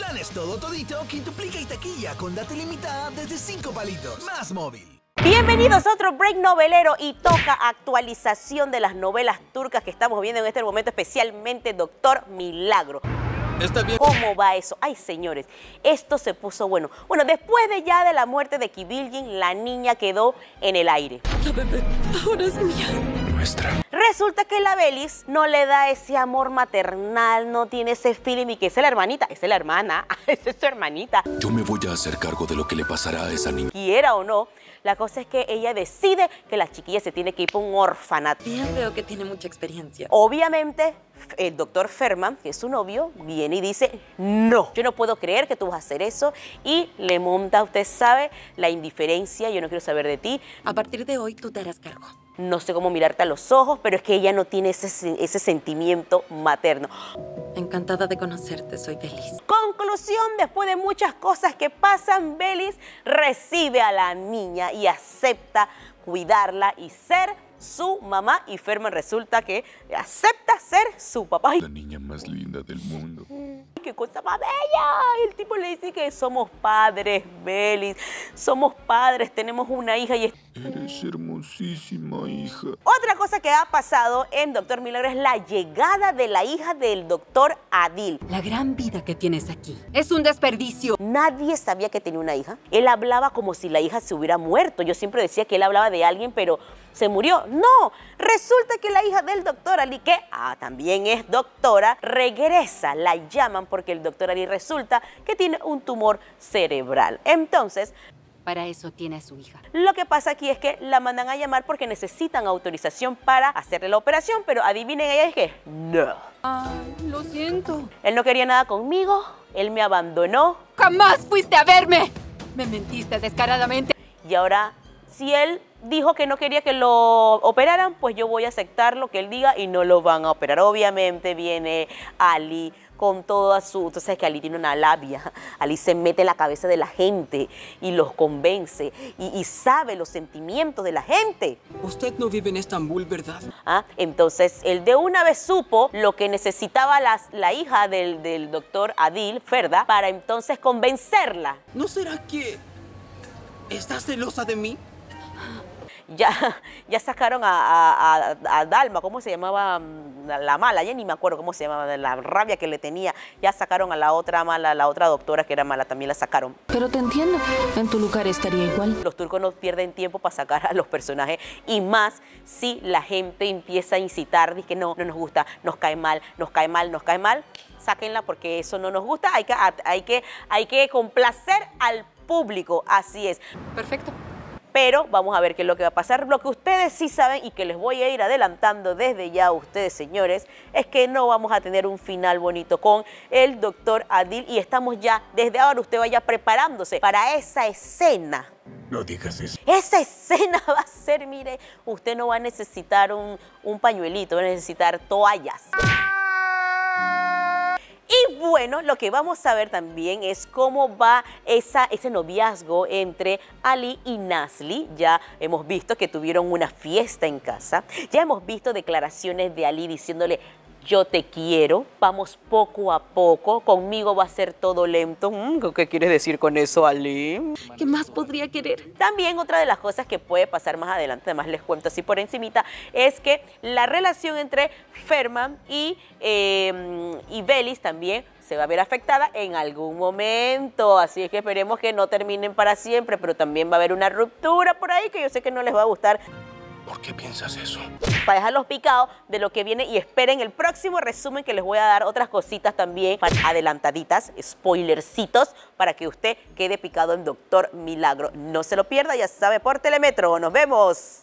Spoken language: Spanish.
Planes todo todito, quintuplica y taquilla con data limitada desde 5 palitos. Más móvil. Bienvenidos a otro break novelero y toca actualización de las novelas turcas que estamos viendo en este momento, especialmente Doctor Milagro. ¿Cómo va eso? Ay, señores, esto se puso bueno. Bueno, después de ya de la muerte de Kibiljin, la niña quedó en el aire. La bebé ahora es mía. Nuestra resulta que la Belis no le da ese amor maternal, no tiene ese feeling y que es la hermanita, es la hermana, es su hermanita. Yo me voy a hacer cargo de lo que le pasará a esa niña. Quiera o no, la cosa es que ella decide que la chiquilla se tiene que ir para un orfanato. Bien, veo que tiene mucha experiencia. Obviamente, el doctor Ferman, que es su novio, viene y dice, no, yo no puedo creer que tú vas a hacer eso. Y le monta, usted sabe, la indiferencia, yo no quiero saber de ti. A partir de hoy, tú te harás cargo no sé cómo mirarte a los ojos, pero es que ella no tiene ese, sentimiento materno. Encantada de conocerte, soy Belis. Conclusión, después de muchas cosas que pasan, Belis recibe a la niña y acepta cuidarla y ser su mamá y Fermín resulta que acepta ser su papá. La niña más linda del mundo. ¡Qué cosa más bella! El tipo le dice que somos padres, Belis, somos padres, tenemos una hija y... Eres hermosísima, hija. Otra cosa que ha pasado en Doctor Milagro es la llegada de la hija del doctor Adil. La gran vida que tienes aquí es un desperdicio. Nadie sabía que tenía una hija. Él hablaba como si la hija se hubiera muerto. Yo siempre decía que él hablaba de alguien, pero se murió. No, resulta que la hija del doctor Ali, que ah, también es doctora, regresa. La llaman porque el doctor Ali resulta que tiene un tumor cerebral. Entonces, para eso tiene a su hija. Lo que pasa aquí es que la mandan a llamar porque necesitan autorización para hacerle la operación, pero adivinen ella es que no. Ay, lo siento. Él no quería nada conmigo, él me abandonó. ¡Jamás fuiste a verme! Me mentiste descaradamente. Y ahora si él dijo que no quería que lo operaran, pues yo voy a aceptar lo que él diga y no lo van a operar. Obviamente viene Ali con toda su... Entonces es que Ali tiene una labia, Ali se mete en la cabeza de la gente y los convence y, sabe los sentimientos de la gente. Usted no vive en Estambul, ¿verdad? Ah, entonces él de una vez supo lo que necesitaba la, la hija del, del doctor Adil, Ferda, para entonces convencerla. ¿No será que está celosa de mí? Ya, ya sacaron a, Dalma, ¿cómo se llamaba mm, la mala? Ya ni me acuerdo cómo se llamaba, la rabia que le tenía. Ya sacaron a la otra mala, la otra doctora que era mala, también la sacaron. Pero te entiendo, en tu lugar estaría igual. Los turcos no pierden tiempo para sacar a los personajes y más si la gente empieza a incitar, dice que no, no nos gusta, nos cae mal, nos cae mal, nos cae mal, sáquenla porque eso no nos gusta, hay hay que, hay que complacer al público, así es. Perfecto pero vamos a ver qué es lo que va a pasar. Lo que ustedes sí saben y que les voy a ir adelantando desde ya a ustedes, señores, es que no vamos a tener un final bonito con el doctor Adil y estamos ya, desde ahora usted vaya preparándose para esa escena. No digas eso. Esa escena va a ser, mire, usted no va a necesitar un, un pañuelito, va a necesitar toallas bueno, lo que vamos a ver también es cómo va ese noviazgo entre Ali y Nasli. Ya hemos visto que tuvieron una fiesta en casa. Ya hemos visto declaraciones de Ali diciéndole yo te quiero, vamos poco a poco, conmigo va a ser todo lento. Mm, ¿Qué quieres decir con eso, Ali? ¿Qué más podría querer? También otra de las cosas que puede pasar más adelante, además les cuento así por encimita, es que la relación entre Ferman y, em, y Belis también se va a ver afectada en algún momento. Así es que esperemos que no terminen para siempre, pero también va a haber una ruptura por ahí que yo sé que no les va a gustar. ¿Por qué piensas eso? Para dejarlos picados de lo que viene y esperen el próximo resumen que les voy a dar otras cositas también adelantaditas, spoilercitos, para que usted quede picado en Doctor Milagro. No se lo pierda, ya se sabe, por Telemetro. ¡Nos vemos!